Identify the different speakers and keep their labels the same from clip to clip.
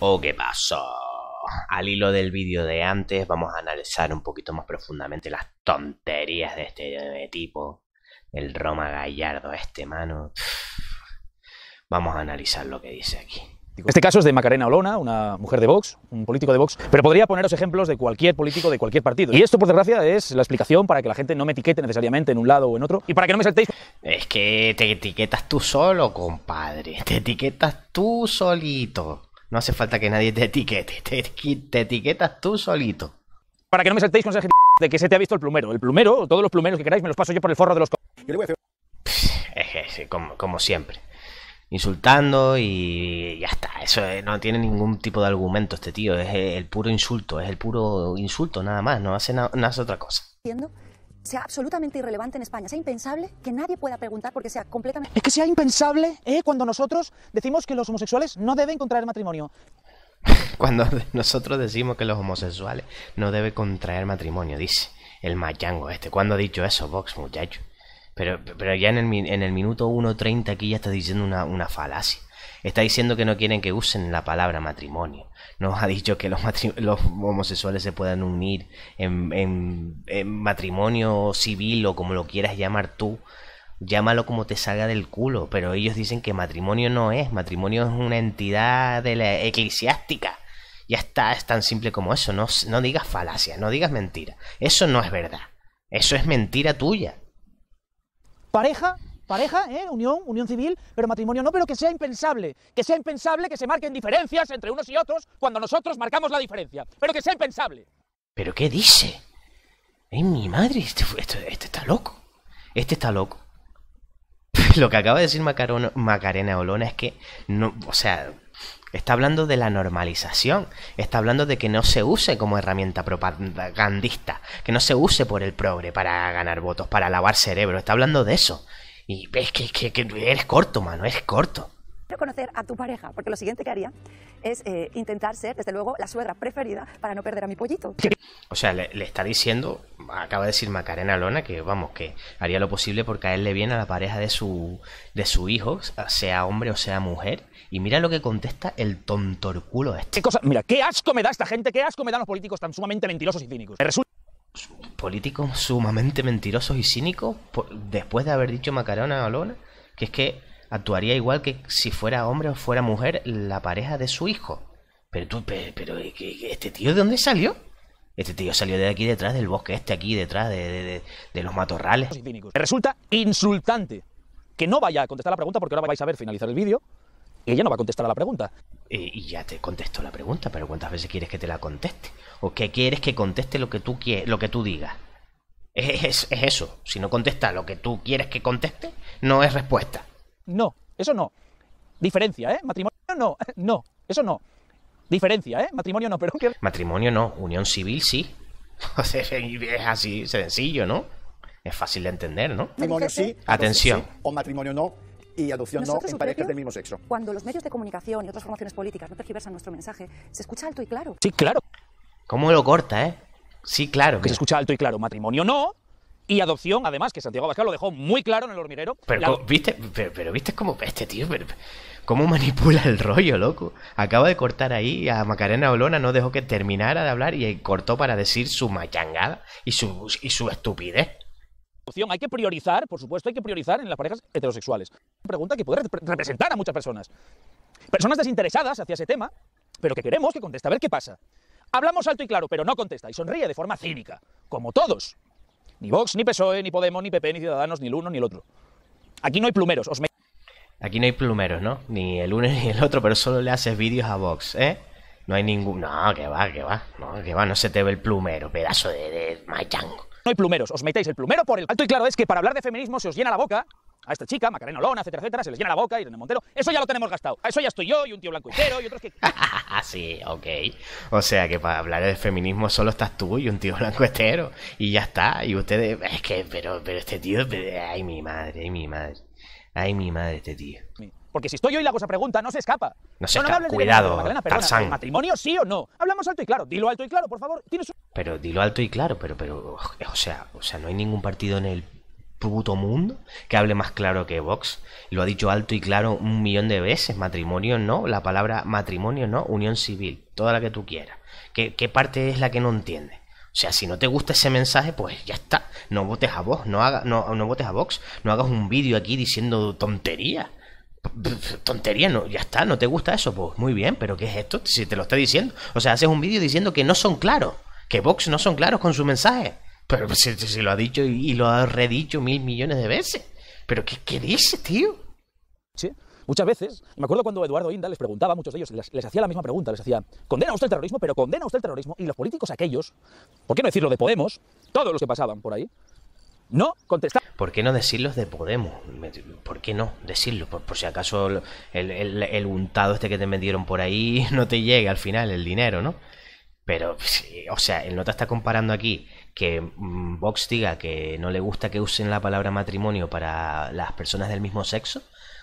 Speaker 1: ¿O qué pasó? Al hilo del vídeo de antes, vamos a analizar un poquito más profundamente las tonterías de este tipo. El Roma Gallardo, este mano. Vamos a analizar lo que dice aquí.
Speaker 2: Este caso es de Macarena Olona, una mujer de Vox, un político de Vox, pero podría poneros ejemplos de cualquier político de cualquier partido. Y esto, por desgracia, es la explicación para que la gente no me etiquete necesariamente en un lado o en otro y para que no me saltéis. Es que te etiquetas tú solo, compadre. Te etiquetas tú solito. No hace falta que nadie te etiquete, te, etiquetas tú solito. Para que no me saltéis con ese de que se te ha visto el plumero. El plumero, todos los plumeros que queráis, me los paso yo por el forro de los...
Speaker 1: Como, como siempre. Insultando y ya está. Eso eh, no tiene ningún tipo de argumento este tío. Es el puro insulto, es el puro insulto nada más. No hace, no hace otra cosa
Speaker 2: sea absolutamente irrelevante en España, sea impensable que nadie pueda preguntar porque sea completamente... Es que sea impensable ¿eh? cuando nosotros decimos que los homosexuales no deben contraer matrimonio.
Speaker 1: Cuando nosotros decimos que los homosexuales no deben contraer matrimonio, dice el machango este. ¿Cuándo ha dicho eso, Vox, muchacho? Pero, pero ya en el, en el minuto 1.30 aquí ya está diciendo una falacia. Está diciendo que no quieren que usen la palabra matrimonio. No ha dicho que los, homosexuales se puedan unir en, matrimonio civil o como lo quieras llamar tú. Llámalo como te salga del culo, pero ellos dicen que matrimonio no es, matrimonio es una entidad de la eclesiástica. Ya está, es tan simple como eso. No, no digas falacia, no digas mentira. Eso no es verdad. Eso es mentira tuya.
Speaker 2: Pareja pareja, ¿eh? unión, unión civil, pero matrimonio no, pero que sea impensable, que sea impensable que se marquen diferencias entre unos y otros cuando nosotros marcamos la diferencia, pero que sea impensable.
Speaker 1: ¿Pero qué dice? eh, mi madre! Este, este está loco. Este está loco. Lo que acaba de decir Macarena Olona es que no, o sea, Está hablando de la normalización, está hablando de que no se use como herramienta propagandista, que no se use por el progre para ganar votos, para lavar cerebro, está hablando de eso. Y ves que, que, eres corto, mano, es corto.
Speaker 2: Quiero conocer a tu pareja, porque lo siguiente que haría es eh, intentar ser, desde luego, la suegra preferida para no perder a mi pollito.
Speaker 1: O sea, le, está diciendo, acaba de decir Macarena Lona, que vamos, que haría lo posible por caerle bien a la pareja de su, de su hijo, sea hombre o sea mujer. Y mira lo que contesta el tontorculo este.
Speaker 2: ¿Qué cosa? Mira, qué asco me da esta gente, qué asco me dan los políticos tan sumamente mentirosos y cínicos
Speaker 1: políticos sumamente mentirosos y cínicos después de haber dicho Macarena a Lona que es que actuaría igual que si fuera hombre o fuera mujer la pareja de su hijo. Pero tú, pero, eh, ¿este tío de dónde salió? Este tío salió de aquí detrás del bosque,
Speaker 2: este aquí detrás de, de los matorrales. Resulta insultante que no vaya a contestar la pregunta porque ahora vais a ver finalizar el vídeo y ella no va a contestar a la pregunta. Eh, y, ya te contesto la pregunta, pero ¿cuántas veces quieres que te la conteste? ¿O qué
Speaker 1: quieres que conteste lo que tú, lo que tú digas? Es, eso. Si no contesta lo que tú quieres que conteste, no es respuesta.
Speaker 2: No, eso no. Diferencia, ¿eh? Matrimonio no, no, eso no. Diferencia, ¿eh? Matrimonio no, pero...
Speaker 1: Matrimonio no, unión civil sí. es así, sencillo, ¿no? Es fácil de entender, ¿no? Matrimonio sí. Atención.
Speaker 2: o matrimonio no y adopción no en parejas del mismo sexo. Cuando los medios de comunicación y otras formaciones políticas no tergiversan nuestro mensaje, se escucha alto y claro. Sí, claro. ¿Cómo lo corta, eh? Sí, claro. Que se escucha alto y claro. Matrimonio no. Y adopción, además, que Santiago Abascal lo dejó muy claro en el hormiguero. Pero, ¿viste? Pero, ¿viste cómo este tío? ¿Cómo manipula el rollo, loco? Acaba de cortar
Speaker 1: ahí a Macarena Olona, no dejó que terminara de hablar y eh, cortó para decir su machangada y su, y su estupidez.
Speaker 2: Hay que priorizar, por supuesto, hay que priorizar en las parejas heterosexuales. Pregunta que puede representar a muchas personas. Personas desinteresadas hacia ese tema, pero que queremos que conteste. A ver qué pasa. Hablamos alto y claro, pero no contesta y sonríe de forma cínica, como todos. Ni Vox, ni PSOE, ni Podemos, ni PP, ni Ciudadanos, ni el uno, ni el otro. Aquí no hay plumeros. Os
Speaker 1: Aquí no hay plumeros, ¿no? Ni el uno ni el otro, pero solo le haces vídeos a Vox, ¿eh? No hay ningún. No, que va, que va. No, que va, no se te ve el plumero, pedazo de, de No
Speaker 2: hay plumeros, os metéis el plumero por el alto y claro es que para hablar de feminismo se os llena la boca. A esta chica, Macarena Olona, etcétera, etcétera, se les llena la boca, y Irene Montero. Eso ya lo tenemos gastado. eso ya estoy yo y un tío blanco estero y otros que. Ah, sí, ok.
Speaker 1: O sea que para hablar de feminismo solo estás tú y un tío blanco estero Y ya está. Y ustedes. Es que, pero, pero este tío. Ay, mi madre, ay, mi madre. Ay, mi madre, este tío.
Speaker 2: Porque si estoy yo y la cosa pregunta, no se escapa. No se escapa. Cuidado, matrimonio sí o no? Hablamos alto y claro. Dilo alto y claro, por favor. Tienes...
Speaker 1: Pero dilo alto y claro, pero, pero, o sea, o sea, no hay ningún partido en el puto mundo que hable más claro que Vox. Lo ha dicho alto y claro un millón de veces. Matrimonio no, la palabra matrimonio no, unión civil, toda la que tú quieras. ¿Qué, parte es la que no entiende? O sea, si no te gusta ese mensaje, pues ya está. No votes a Vox, no, haga, no, no votes a Vox, no hagas un vídeo aquí diciendo tonterías tontería, no, ya está, no te gusta eso, pues muy bien, pero ¿qué es esto? Si te lo está diciendo. O sea, haces un vídeo diciendo que no son claros, que Vox no son claros con su mensaje.
Speaker 2: Pero pues, si, lo ha dicho y, lo ha redicho mil millones de veces. ¿Pero qué, dice, tío? Sí. Muchas veces, me acuerdo cuando Eduardo Inda les preguntaba, muchos de ellos les, hacía la misma pregunta, les hacía, condena usted el terrorismo, pero condena usted el terrorismo, y los políticos aquellos, ¿por qué no decirlo de Podemos? Todos los que pasaban por ahí, no contestar.
Speaker 1: ¿Por qué no decirlos de Podemos? ¿Por qué no decirlo? Por, si acaso el, untado este que te metieron por ahí no te llega al final el dinero, ¿no? Pero, pues, eh, o sea, el te está comparando aquí que mm, Vox diga que no le gusta que usen la palabra matrimonio para las personas del mismo sexo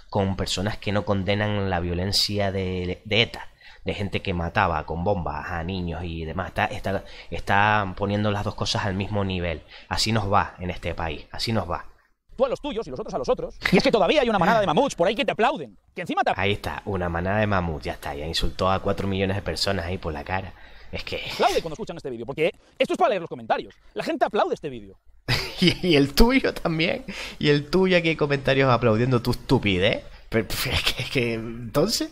Speaker 1: con personas que no condenan la violencia de ETA. E de gente que mataba con bombas a niños y demás. Está, está, poniendo las dos cosas al mismo nivel. Así nos va en este país, así nos va
Speaker 2: tú a los tuyos y los otros a los otros.
Speaker 1: Y es que todavía hay una manada de mamuts por ahí que te aplauden. Que encima Ahí está, una manada de mamuts, ya está, ya insultó a cuatro millones de personas ahí por la cara. Es que...
Speaker 2: Aplaude cuando escuchan este vídeo, porque esto es para leer los comentarios. La gente aplaude este vídeo.
Speaker 1: y, el tuyo también. Y el tuyo aquí hay comentarios aplaudiendo tu estupidez.
Speaker 2: Pues, es que... entonces.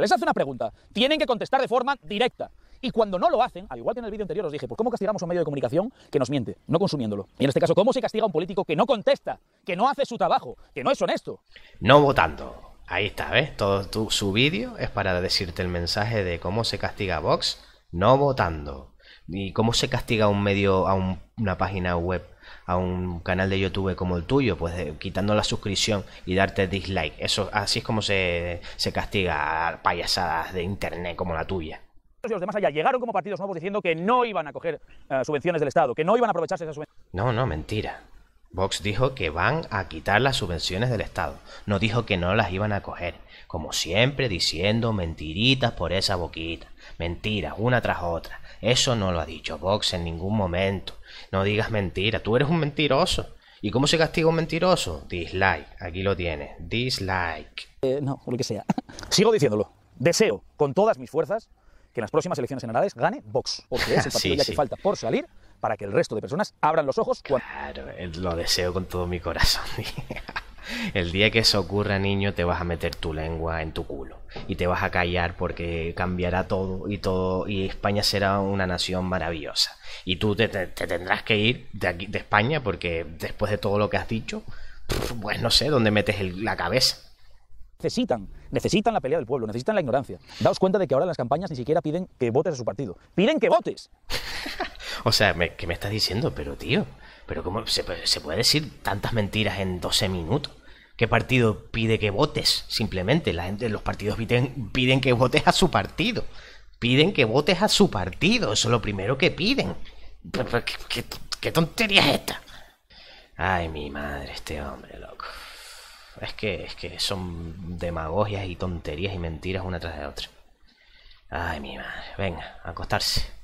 Speaker 2: Les hace una pregunta. Tienen que contestar de forma directa. Y cuando no lo hacen, al igual que en el vídeo anterior os dije, ¿por ¿cómo castigamos a un medio de comunicación que nos miente, no consumiéndolo? Y en este caso, ¿cómo se castiga a un político que no contesta, que no hace su trabajo, que no es honesto?
Speaker 1: No votando. Ahí está, ¿ves? Todo su vídeo es para decirte el mensaje de cómo se castiga a Vox no votando. Y cómo se castiga a un medio, a una página web a un canal de YouTube como el tuyo, pues quitando la suscripción y darte dislike. Eso así es como se, se castiga a payasadas de internet como la tuya
Speaker 2: los demás allá llegaron como partidos nuevos diciendo que no iban a coger eh, subvenciones del Estado, que no iban a aprovecharse de esas subvenciones.
Speaker 1: No, no, mentira. Vox dijo que van a quitar las subvenciones del Estado, no dijo que no las iban a coger, como siempre diciendo mentiritas por esa boquita, mentiras una tras otra. Eso no lo ha dicho Vox en ningún momento. No digas mentira, tú eres un mentiroso. ¿Y cómo se castiga un mentiroso? Dislike, aquí lo tienes,
Speaker 2: dislike. Eh, no, lo que sea. Sigo diciéndolo. Deseo con todas mis fuerzas que en las próximas elecciones generales gane Vox, porque es el partido que falta por salir para que el resto de personas abran los ojos. Cuando... Claro, eh, lo deseo con
Speaker 1: todo mi corazón. El día que eso ocurra, niño, te vas a meter tu lengua en tu culo y te vas a callar porque cambiará todo y todo y España será una nación maravillosa. Y tú te, tendrás que ir
Speaker 2: de aquí de España porque después de todo lo que has dicho, pues no sé dónde metes la cabeza necesitan, necesitan la pelea del pueblo, necesitan la ignorancia. Daos cuenta de que ahora en las campañas ni siquiera piden que votes a su partido. ¡Piden que votes!
Speaker 1: o sea, me, ¿qué me estás diciendo? Pero tío, pero ¿cómo se, puede decir tantas mentiras en 12 minutos? ¿Qué partido pide que votes? Simplemente, la gente, los partidos piden, que votes a su partido. Piden que votes a su partido, eso es lo primero que piden. ¿Qué, qué tontería es esta? Ay, mi madre, este hombre, loco es que, es que son demagogias y tonterías y mentiras una tras de otra. Ay, mi madre, venga, acostarse.